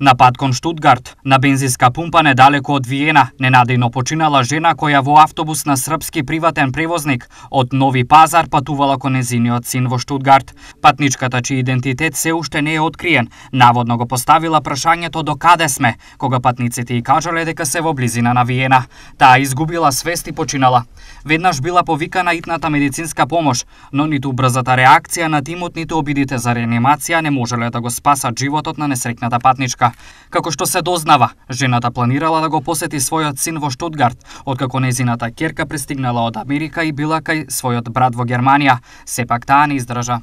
Напад кон Штутгарт, на бензинска пумпа недалеку од Виена, ненадејно починала жена која во автобус на српски приватен превозник од Нови Пазар патувала кон незиниот син во Штутгарт. Патничката чиј идентитет се уште не е откриен, наводно го поставила прашањето до каде сме, кога патниците и кажале дека се во близина на Виена. Таа изгубила свест и починала. Веднаш била повикана итната медицинска помош, но ниту брзата реакција на тимот, ниту обидите за реанимација не можеле да го спасат животот на несрекната патничка. Како што се дознава, жената планирала да го посети својот син во Штутгарт, откако незината керка пристигнала од Америка и била кај својот брат во Германија. Сепак таа не издржа.